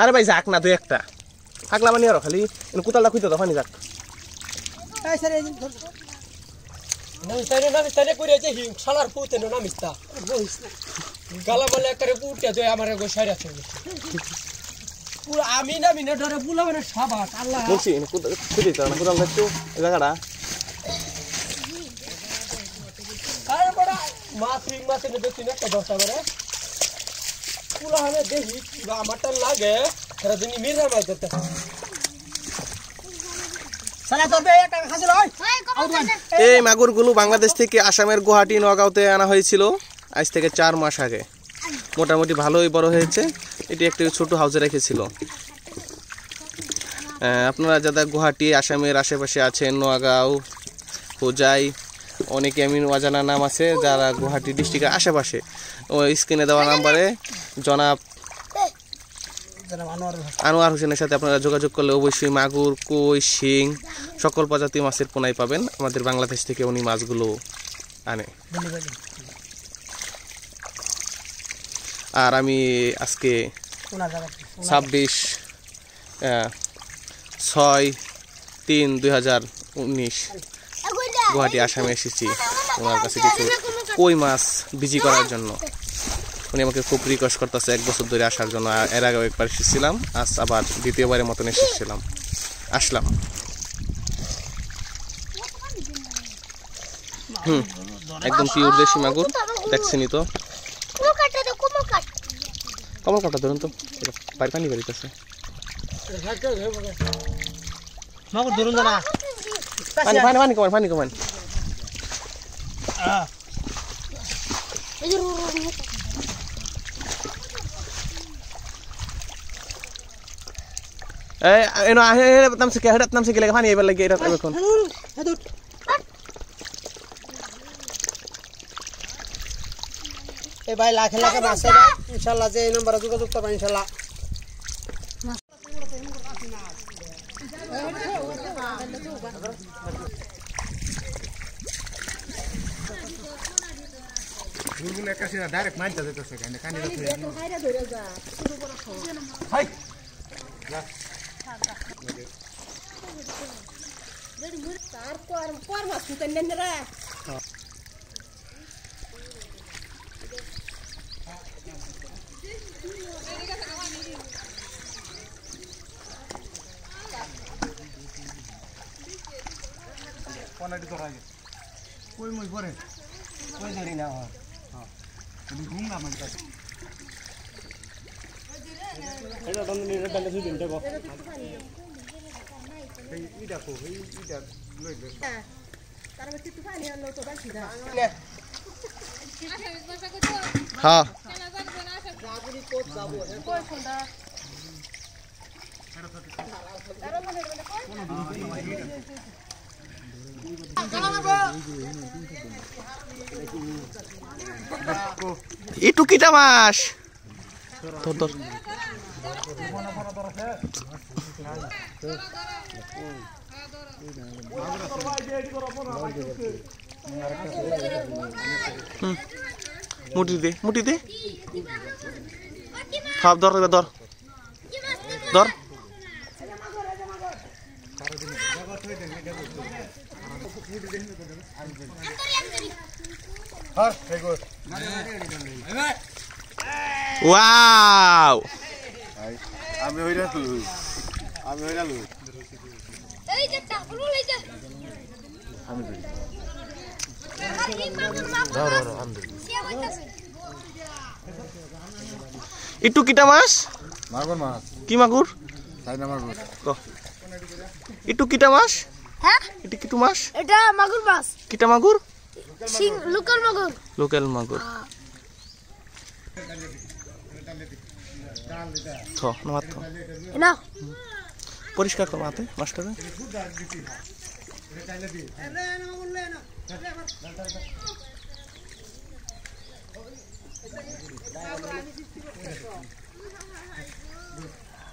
আরে ভাই যাক না তুই একটা থাকলাম নি আর খালি কোথালটা খুঁজতে তখন যাক মানে মাছ এই মাগুর গুলো এই মাগুরগুলো বাংলাদেশ থেকে আসামের গুয়াহাটি নগাঁওতে আনা হয়েছিল আজ থেকে চার মাস আগে মোটামুটি ভালোই বড় হয়েছে এটি একটি ছোট হাউসে রেখেছিল আপনারা যারা গুয়াহাটি আসামের আশেপাশে আছেন নোয়াগাঁও হোজাই অনেক এমন অজানা নাম আছে যারা গুয়াহাটি ডিস্ট্রিক্টের আশেপাশে স্ক্রিনে দেওয়া নাম্বারে জনাব আনোয়ার হোসেনের সাথে আপনারা যোগাযোগ করলে অবশ্যই মাগুর কই শিং সকল প্রজাতি মাছের পোনাই পাবেন আমাদের বাংলাদেশ থেকে উনি মাছগুলো আনে আর আমি আজকে ছাব্বিশ ছয় তিন দুই হাজার উনিশ গুয়াহাটি আসামে এসেছি ওনার কাছে কিছু কই মাছ বিজি করার জন্য উনি আমাকে খুব রিকোয়েস্ট করতেছে এক বছর ধরে আসার জন্য এর আগেও একবার এসেছিলাম আজ আবার দ্বিতীয়বারের মতন এসেছিলাম আসলাম হুম একদম পিওর দেশি মাগুর দেখছেনি তো কমল কাটা ধরুন তো পানি বেরিতেছে মাগুর ধরুন না Pani, pani, pani, kawan, pani, kawan. Ah. Eh, eno ahe ahe tam sikya, tam sikya lega pani, ebal lagi erat ebal kon. Adut. ए भाई लाख लाख बात है इंशाल्लाह जे नंबर जोगाजोग करबा इंशाल्लाह ফুলগুলো একটা সিনা ডাইরেক্ট মারতে যেতেছে কেন কানে ধরে ধরে যা শুরু করে খাও হাই তার কর কর মাছ তুই নেন রে হ্যাঁ। তলাটি ধরা গেছে কই মই পরে কই ধরি না হয় তুমি ঘুম না মানে এটা তুমি নিজে বান্ধে শুই দিনটা কো এই ইডা কো এই ইডা লই লই তার মধ্যে তো পানি আর তো বাকি না হ্যাঁ যাবুরি কোত যাবো কই ফোনটা এটা তো কোন দিন ইটু কিটা মাস মুটি দে মুটি দে ধর ধর ধর Wow. Itu kita mas? Magur mas. Itu kita mas? হ্যাঁ এটা কিটু মাছ এটা মাগুর মাছ কিটা মাগুর লোকাল মাগুর লোকাল মাগুর হ্যাঁ। থ নামাত থ না পরিষ্কার করো হাতে মাস্টার Thank you.